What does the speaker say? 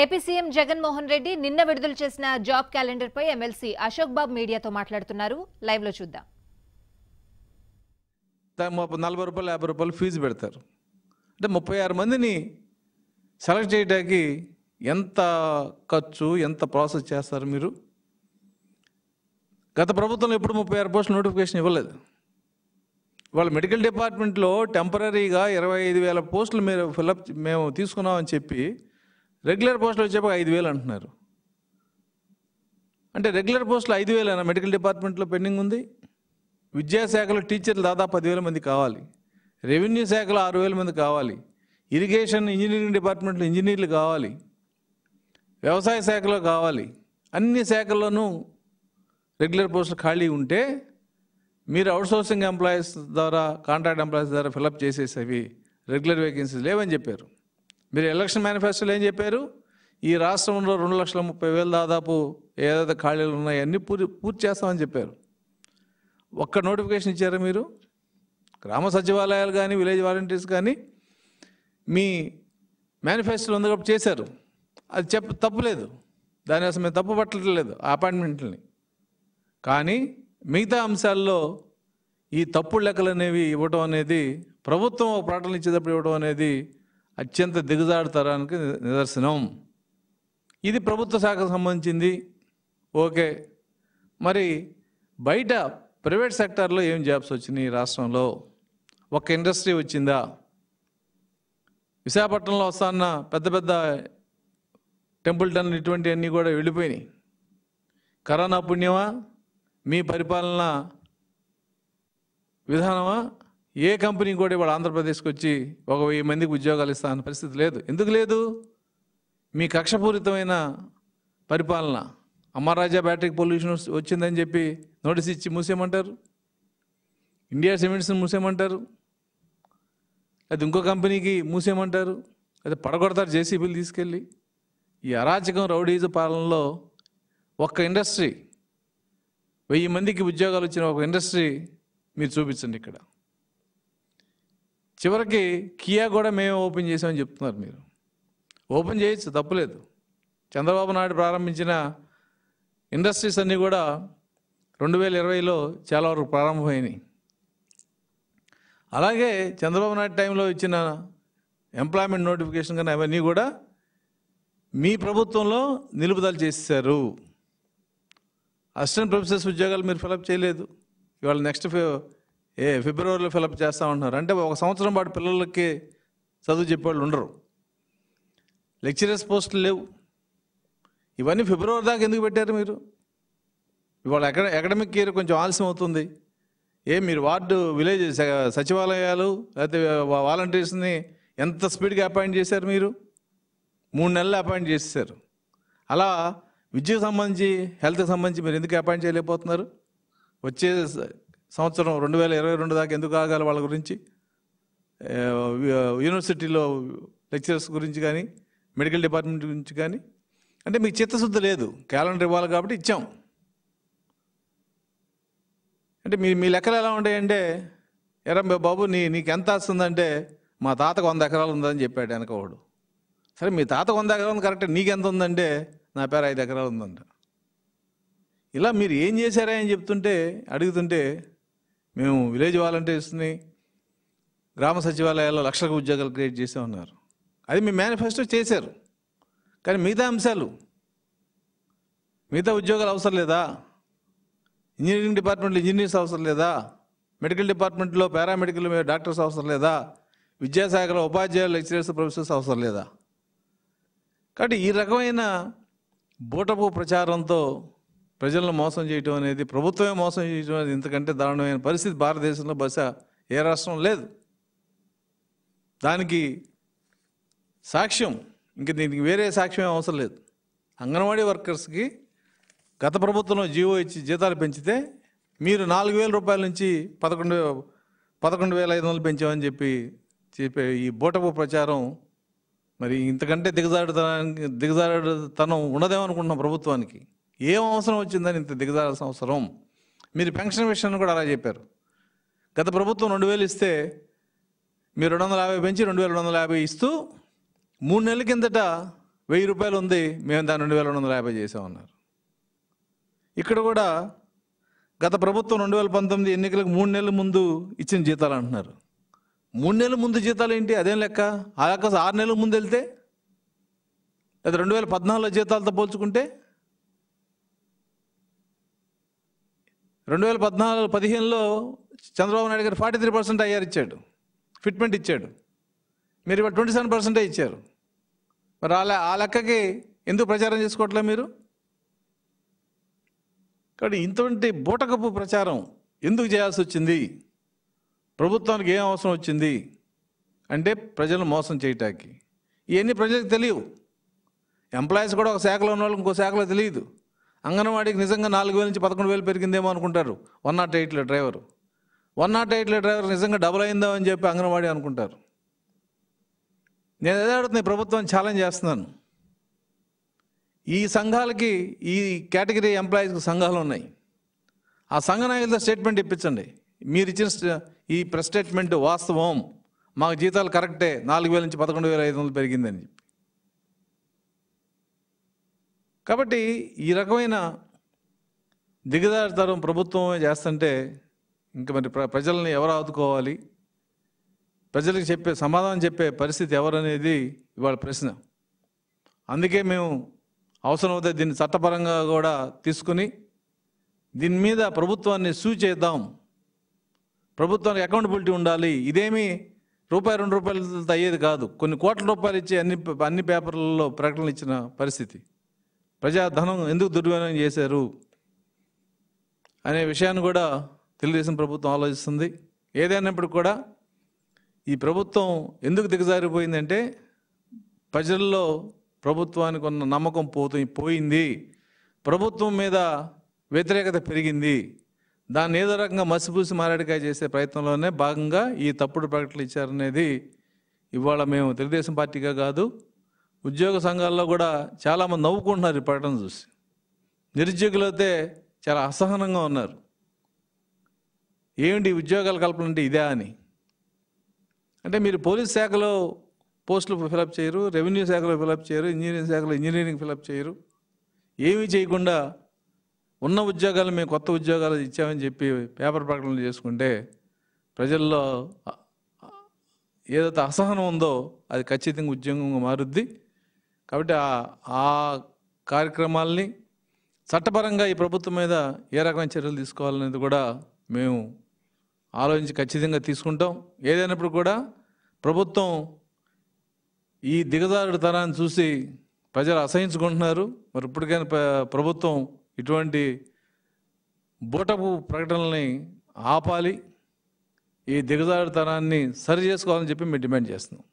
AP CM Jaganmohan Reddy నిన్న విడుదల చేసిన జాబ్ క్యాలెండర్పై ఎమ్మెల్సీ అశోక్ బాబు మీడియాతో మాట్లాడుతున్నారు లైవ్లో చూద్దాం నలభై రూపాయలు యాభై రూపాయలు ఫీజు పెడతారు అంటే ముప్పై ఆరు మందిని సెలెక్ట్ చేయడానికి ఎంత ఖర్చు ఎంత ప్రాసెస్ చేస్తారు మీరు గత ప్రభుత్వంలో ఎప్పుడు ముప్పై ఆరు పోస్టులు నోటిఫికేషన్ ఇవ్వలేదు వాళ్ళ మెడికల్ డిపార్ట్మెంట్లో టెంపరీగా ఇరవై ఐదు వేల పోస్టులు మీరు ఫిల్అప్ మేము తీసుకున్నామని చెప్పి రెగ్యులర్ పోస్టులు వచ్చేప్పుడు ఐదు వేలు అంటున్నారు అంటే రెగ్యులర్ పోస్టులు ఐదు వేలైనా మెడికల్ డిపార్ట్మెంట్లో పెండింగ్ ఉంది విద్యాశాఖలో టీచర్లు దాదాపు పదివేల మంది కావాలి రెవెన్యూ శాఖలో ఆరు వేల మంది కావాలి ఇరిగేషన్ ఇంజనీరింగ్ డిపార్ట్మెంట్లో ఇంజనీర్లు కావాలి వ్యవసాయ శాఖలో కావాలి అన్ని శాఖల్లోనూ రెగ్యులర్ పోస్టులు ఖాళీ ఉంటే మీరు అవుట్సోర్సింగ్ ఎంప్లాయీస్ ద్వారా కాంట్రాక్ట్ ఎంప్లాయీస్ ద్వారా ఫిలప్ చేసేసేవి రెగ్యులర్ వేకెన్సీస్ లేవని చెప్పారు మీరు ఎలక్షన్ మేనిఫెస్టోలో ఏం చెప్పారు ఈ రాష్ట్రంలో రెండు లక్షల ముప్పై వేలు దాదాపు ఏదైతే ఖాళీలు ఉన్నాయో అన్నీ పూర్తి పూర్తి చేస్తామని చెప్పారు ఒక్క నోటిఫికేషన్ ఇచ్చారా మీరు గ్రామ సచివాలయాలు కానీ విలేజ్ వాలంటీర్స్ కానీ మీ మేనిఫెస్టోలు ఉంది చేశారు అది చెప్ప తప్పులేదు దాని అసలు మేము తప్పు పట్టలేదు అపాయింట్మెంట్ని కానీ మిగతా అంశాల్లో ఈ తప్పుడు లెక్కలు అనేవి ఇవ్వడం అనేది ప్రభుత్వం ఒక ప్రకటన ఇచ్చేటప్పుడు ఇవ్వడం అనేది అత్యంత దిగజాడుతరానికి నిదర్శనం ఇది ప్రభుత్వ శాఖకు సంబంధించింది ఓకే మరి బయట ప్రైవేట్ సెక్టార్లో ఏం జాబ్స్ వచ్చినాయి రాష్ట్రంలో ఒక ఇండస్ట్రీ వచ్చిందా విశాఖపట్నంలో వస్తాన్న పెద్ద పెద్ద టెంపుల్ టన్లు ఇటువంటివన్నీ కూడా వెళ్ళిపోయినాయి కరోనా పుణ్యమా మీ పరిపాలన విధానమా ఏ కంపెనీ కూడా ఇవాళ ఆంధ్రప్రదేశ్కి వచ్చి ఒక వెయ్యి మందికి ఉద్యోగాలు ఇస్తా అన్న పరిస్థితి లేదు ఎందుకు లేదు మీ కక్షపూరితమైన పరిపాలన అమరాజా బ్యాటరీ పొల్యూషన్ వచ్చిందని చెప్పి నోటీస్ ఇచ్చి మూసేయమంటారు ఇండియా సిమెంట్స్ని మూసేయమంటారు అది ఇంకో కంపెనీకి మూసేయమంటారు అది పడగొడతారు జేసీబీలు తీసుకెళ్ళి ఈ అరాచకం రౌడీజు పాలనలో ఒక్క ఇండస్ట్రీ వెయ్యి మందికి ఉద్యోగాలు వచ్చిన ఒక ఇండస్ట్రీ మీరు చూపించండి ఇక్కడ చివరికి కియా కూడా మేము ఓపెన్ చేసామని చెప్తున్నారు మీరు ఓపెన్ చేయొచ్చు తప్పులేదు చంద్రబాబు నాయుడు ప్రారంభించిన ఇండస్ట్రీస్ అన్నీ కూడా రెండు వేల ఇరవైలో చాలా వరకు ప్రారంభమైనవి అలాగే చంద్రబాబు నాయుడు టైంలో ఇచ్చిన ఎంప్లాయ్మెంట్ నోటిఫికేషన్ కానీ అవన్నీ కూడా మీ ప్రభుత్వంలో నిలుపుదల చేశారు అసిస్టెంట్ ప్రొఫెసర్స్ ఉద్యోగాలు మీరు ఫిలప్ చేయలేదు ఇవాళ నెక్స్ట్ ఏ ఫిబ్రవరిలో ఫిలప్ చేస్తామంటున్నారు అంటే ఒక సంవత్సరం పాటు పిల్లలకి చదువు చెప్పేవాళ్ళు ఉండరు లెక్చరర్స్ పోస్టులు లేవు ఇవన్నీ ఫిబ్రవరి దాకా ఎందుకు పెట్టారు మీరు ఇవాళ ఎక్కడ అకాడమిక్ ఇయర్ కొంచెం ఆలస్యం అవుతుంది ఏ మీరు వార్డు విలేజ్ సచివాలయాలు లేకపోతే వాలంటీర్స్ని ఎంత స్పీడ్గా అపాయింట్ చేశారు మీరు మూడు నెలలు అపాయింట్ చేశారు అలా విద్యకు సంబంధించి హెల్త్కి సంబంధించి మీరు ఎందుకు అపాయింట్ చేయలేకపోతున్నారు వచ్చే సంవత్సరం రెండు వేల ఇరవై రెండు దాకా ఎందుకు ఆగాలి వాళ్ళ గురించి యూనివర్సిటీలో లెక్చరర్స్ గురించి కానీ మెడికల్ డిపార్ట్మెంట్ గురించి కానీ అంటే మీకు చిత్తశుద్ధి లేదు క్యాలెండర్ ఇవ్వాలి కాబట్టి ఇచ్చాం అంటే మీ మీ లెక్కలు ఎలా ఉంటాయంటే ఎరంబే బాబు నీ నీకు ఎంత వస్తుందంటే మా తాతకు వంద ఎకరాలు ఉందని చెప్పాడు వెనక ఒకడు సరే మీ తాత వంద ఎకరాలు ఉంది కరెక్ట్ నీకెంత ఉందంటే నా పేరు ఐదు ఎకరాలు ఉందంట ఇలా మీరు ఏం చేశారా అని చెప్తుంటే అడుగుతుంటే మేము విలేజ్ వాలంటీర్స్ని గ్రామ సచివాలయాల్లో లక్షలకు ఉద్యోగాలు క్రియేట్ చేసామన్నారు అది మీ మేనిఫెస్టో చేశారు కానీ మిగతా అంశాలు మిగతా ఉద్యోగాలు అవసరం లేదా ఇంజనీరింగ్ డిపార్ట్మెంట్లో ఇంజనీర్స్ అవసరం లేదా మెడికల్ డిపార్ట్మెంట్లో పారామెడికల్ డాక్టర్స్ అవసరం లేదా విద్యాశాఖలో ఉపాధ్యాయులు లెక్చరర్స్ ప్రొఫెసర్స్ అవసరం లేదా కాబట్టి ఈ రకమైన బూటపు ప్రచారంతో ప్రజలను మోసం చేయటం అనేది ప్రభుత్వమే మోసం చేయటం అనేది ఇంతకంటే దారుణమైన పరిస్థితి భారతదేశంలో బస ఏ రాష్ట్రం లేదు దానికి సాక్ష్యం ఇంక దీనికి వేరే సాక్ష్యం అవసరం లేదు అంగన్వాడీ వర్కర్స్కి గత ప్రభుత్వంలో జీవో ఇచ్చి జీతాలు పెంచితే మీరు నాలుగు వేల రూపాయల నుంచి పదకొండు పదకొండు వేల ఐదు వందలు పెంచామని చెప్పి చెప్పే ఈ బోటపు ప్రచారం మరి ఇంతకంటే దిగజారుడు తనం ఉండదేమనుకుంటున్నాం ప్రభుత్వానికి ఏం అవసరం వచ్చిందని ఇంత దిగజారాల్సిన అవసరం మీరు పెన్షన్ విషయాన్ని కూడా అలా చెప్పారు గత ప్రభుత్వం రెండు వేలు ఇస్తే మీరు రెండు వందల యాభై పెంచి రెండు వేల రెండు వందల యాభై ఇస్తూ మూడు నెలల కిందట వెయ్యి రూపాయలు ఉంది మేము దాని రెండు వేల రెండు వందల యాభై చేసామన్నారు ఇక్కడ కూడా గత ప్రభుత్వం రెండు వేల పంతొమ్మిది ఎన్నికలకు మూడు నెలల ముందు ఇచ్చిన జీతాలు అంటున్నారు మూడు నెలల ముందు జీతాలు ఏంటి అదేం లెక్క ఆ లెక్క ఆరు నెలల ముందు వెళ్తే లేదా రెండు వేల పద్నాలుగులో జీతాలతో పోల్చుకుంటే రెండు వేల పద్నాలుగు పదిహేనులో Chandrababu Naidu garu forty three percent IR ఇచ్చాడు ఫిట్మెంట్ ఇచ్చాడు మీరు ఇవాళ ట్వంటీ సెవెన్ పర్సెంటే ఇచ్చారు మరి అలా ఆ లెక్కకి ఎందుకు ప్రచారం చేసుకోవట్లే మీరు కాబట్టి ఇంతటి బూటకపు ప్రచారం ఎందుకు చేయాల్సి వచ్చింది ప్రభుత్వానికి ఏం అవసరం వచ్చింది అంటే ప్రజలను మోసం చేయటానికి ఇవన్నీ ప్రజలకు తెలియవు ఎంప్లాయీస్ కూడా ఒక శాఖలో ఉన్న వాళ్ళకి ఇంకో శాఖలో తెలియదు అంగన్వాడీకి నిజంగా నాలుగు వేల నుంచి పదకొండు వేలు పెరిగిందేమో అనుకుంటారు వన్ నాట్ ఎయిట్లో డ్రైవరు వన్ నాట్ ఎయిట్లో డ్రైవర్ నిజంగా డబుల్ అయిందా అని చెప్పి అంగన్వాడీ అనుకుంటారు నేను ఏదో అడుగుతున్నా ప్రభుత్వం ఛాలెంజ్ చేస్తున్నాను ఈ సంఘాలకి ఈ కేటగిరీ ఎంప్లాయీస్కి సంఘాలు ఉన్నాయి ఆ సంఘ నాయకులతో స్టేట్మెంట్ ఇప్పించండి మీరు ఇచ్చిన ఈ ప్రెస్ స్టేట్మెంట్ వాస్తవం మాకు జీతాలు కరెక్టే నాలుగు వేల నుంచి పదకొండు వేల ఐదు వందలు పెరిగిందని చెప్పి కాబట్టి ఈ రకమైన దిగదారితరం ప్రభుత్వమే చేస్తుంటే ఇంక మరి ప్రజల్ని ఎవరు ఆదుకోవాలి ప్రజలకు చెప్పే సమాధానం చెప్పే పరిస్థితి ఎవరనేది ఇవాళ ప్రశ్న అందుకే మేము అవసరమైతే దీన్ని చట్టపరంగా కూడా తీసుకుని దీని మీద ప్రభుత్వాన్ని చేద్దాం ప్రభుత్వానికి అకౌంటబిలిటీ ఉండాలి ఇదేమీ రూపాయి రెండు రూపాయలతో అయ్యేది కాదు కొన్ని కోట్ల రూపాయలు ఇచ్చి అన్ని అన్ని పేపర్లలో ప్రకటనలు ఇచ్చిన పరిస్థితి ప్రజాధనం ఎందుకు దుర్వినియోగం చేశారు అనే విషయాన్ని కూడా తెలుగుదేశం ప్రభుత్వం ఆలోచిస్తుంది ఏదైనప్పుడు కూడా ఈ ప్రభుత్వం ఎందుకు దిగజారిపోయిందంటే ప్రజల్లో ప్రభుత్వానికి ఉన్న నమ్మకం పోతు పోయింది ప్రభుత్వం మీద వ్యతిరేకత పెరిగింది దాన్ని ఏదో రకంగా మసిపూసి మారాడికాయ చేసే ప్రయత్నంలోనే భాగంగా ఈ తప్పుడు ప్రకటనలు ఇచ్చారనేది ఇవాళ మేము తెలుగుదేశం పార్టీగా కాదు ఉద్యోగ సంఘాల్లో కూడా చాలామంది నవ్వుకుంటున్నారు ఈ ప్రకటన చూసి నిరుద్యోగులు అయితే చాలా అసహనంగా ఉన్నారు ఏమిటి ఉద్యోగాల కల్పన అంటే ఇదే అని అంటే మీరు పోలీస్ శాఖలో పోస్టులు ఫిలప్ చేయరు రెవెన్యూ శాఖలో ఫిలప్ చేయరు ఇంజనీరింగ్ శాఖలో ఇంజనీరింగ్ ఫిలప్ చేయరు ఏమీ చేయకుండా ఉన్న ఉద్యోగాలు మేము కొత్త ఉద్యోగాలు ఇచ్చామని చెప్పి పేపర్ ప్రకటనలు చేసుకుంటే ప్రజల్లో ఏదైతే అసహనం ఉందో అది ఖచ్చితంగా ఉద్యోగంగా మారుద్ది కాబట్టి ఆ కార్యక్రమాల్ని చట్టపరంగా ఈ ప్రభుత్వం మీద ఏ రకమైన చర్యలు తీసుకోవాలనేది కూడా మేము ఆలోచించి ఖచ్చితంగా తీసుకుంటాం ఏదైనప్పుడు కూడా ప్రభుత్వం ఈ దిగజారుడు తరాన్ని చూసి ప్రజలు అసహించుకుంటున్నారు మరి ఇప్పటికైనా ప్రభుత్వం ఇటువంటి బూటపు ప్రకటనల్ని ఆపాలి ఈ దిగజారుడు తరాన్ని సరి చేసుకోవాలని చెప్పి మేము డిమాండ్ చేస్తున్నాం